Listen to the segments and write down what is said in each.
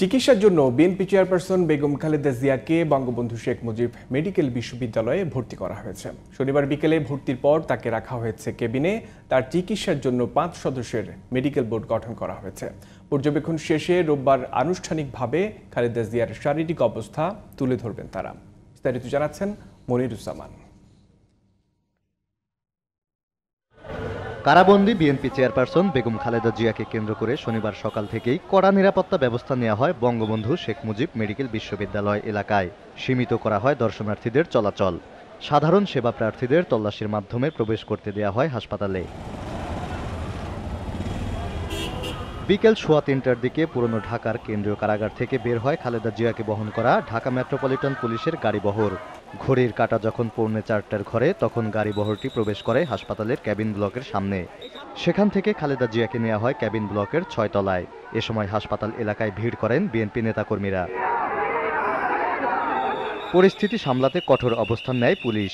চিকিৎসার জন্য BNP chairperson Begum Khaleda জিয়াকে বঙ্গবন্ধু শেখ মুজিব মেডিকেল বিশ্ববিদ্যালয়ে ভর্তি করা হয়েছে শনিবার বিকেলে ভর্তির পর তাকে রাখা হয়েছে কেবিনে তার চিকিৎসার জন্য পাঁচ সদস্যের মেডিকেল বোর্ড গঠন করা হয়েছে পর্যবেক্ষণ শেষে রোববার আনুষ্ঠানিকভাবে খালেদা জিয়ার শারীরিক অবস্থা তুলে ধরবেন তারা বিস্তারিত জানাচ্ছেন মনিরুজ্জামান কারাবন্দি বিএনপি চেয়ারপারসন বেগম খালেদা জিয়াকে কেন্দ্র করে শনিবার সকাল থেকেই কড়া নিরাপত্তা ব্যবস্থা নেওয়া হয় বঙ্গবন্ধু শেখ মুজিব মেডিকেল বিশ্ববিদ্যালয় এলাকায় সীমিত করা হয় দর্শনার্থীদের চলাচল সাধারণ সেবা প্রার্থীদের তল্লাশির মাধ্যমে প্রবেশ করতে দেওয়া হয় হাসপাতালে বিকেল সোয়া তিনটার দিকে পুরনো ঢাকার কেন্দ্রীয় কারাগার থেকে বের হয় খালেদা জিয়াকে বহন করা ঢাকা মেট্রোপলিটন পুলিশের গাড়িবহর ঘড়ির কাটা যখন পৌনে চারটার ঘরে তখন গাড়িবহরটি প্রবেশ করে হাসপাতালের ক্যাবিন ব্লকের সামনে সেখান থেকে খালেদা জিয়াকে নেওয়া হয় ক্যাবিন ব্লকের ছয়তলায় এ সময় হাসপাতাল এলাকায় ভিড় করেন বিএনপি নেতাকর্মীরা পরিস্থিতি সামলাতে কঠোর অবস্থান নেয় পুলিশ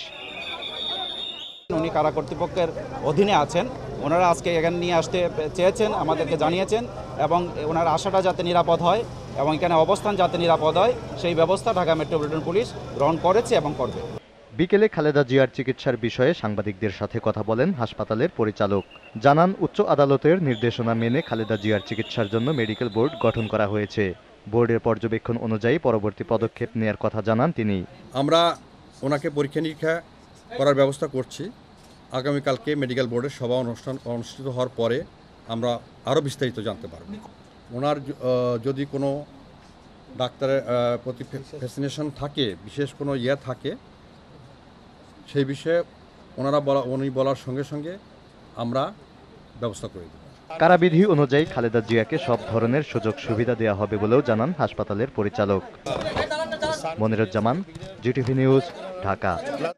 উনি কারা কর্তৃপক্ষের অধীনে আছেন ওনারা আজকে এখানে নিয়ে আসতে চেয়েছেন আমাদেরকে জানিয়েছেন এবং ওনার আশাটা যাতে নিরাপদ হয় এবং এখানে অবস্থান যাতে নিরাপদ হয় সেই ব্যবস্থা ঢাকা মেট্রোপলিটন পুলিশ গ্রহণ করেছে এবং করবে বিকেলে খালেদা জিয়ার চিকিৎসার বিষয়ে সাংবাদিকদের সাথে কথা বলেন হাসপাতালের পরিচালক জানান উচ্চ আদালতের নির্দেশনা মেনে খালেদা জিয়ার চিকিৎসার জন্য মেডিকেল বোর্ড গঠন করা হয়েছে বোর্ডের পর্যবেক্ষণ অনুযায়ী পরবর্তী পদক্ষেপ নেওয়ার কথা জানান তিনি আমরা ওনাকে পরীক্ষা নিরীক্ষা করার ব্যবস্থা করছি আগামীকালকে মেডিকেল বোর্ডের সভা অনুষ্ঠান অনুষ্ঠিত হওয়ার পরে আমরা আরও বিস্তারিত জানতে পারব ওনার যদি কোনো ডাক্তারের প্রতি ফ্যাসিনেশন থাকে বিশেষ কোনো ইয়ে থাকে সেই বিষয়ে ওনারা বলা উনি বলার সঙ্গে সঙ্গে আমরা ব্যবস্থা করে দেব কারাবিধি অনুযায়ী খালেদা জিয়াকে সব ধরনের সুযোগ সুবিধা দেওয়া হবে বলেও জানান হাসপাতালের পরিচালক মনিরুজ্জামান জিটিভি নিউজ ঢাকা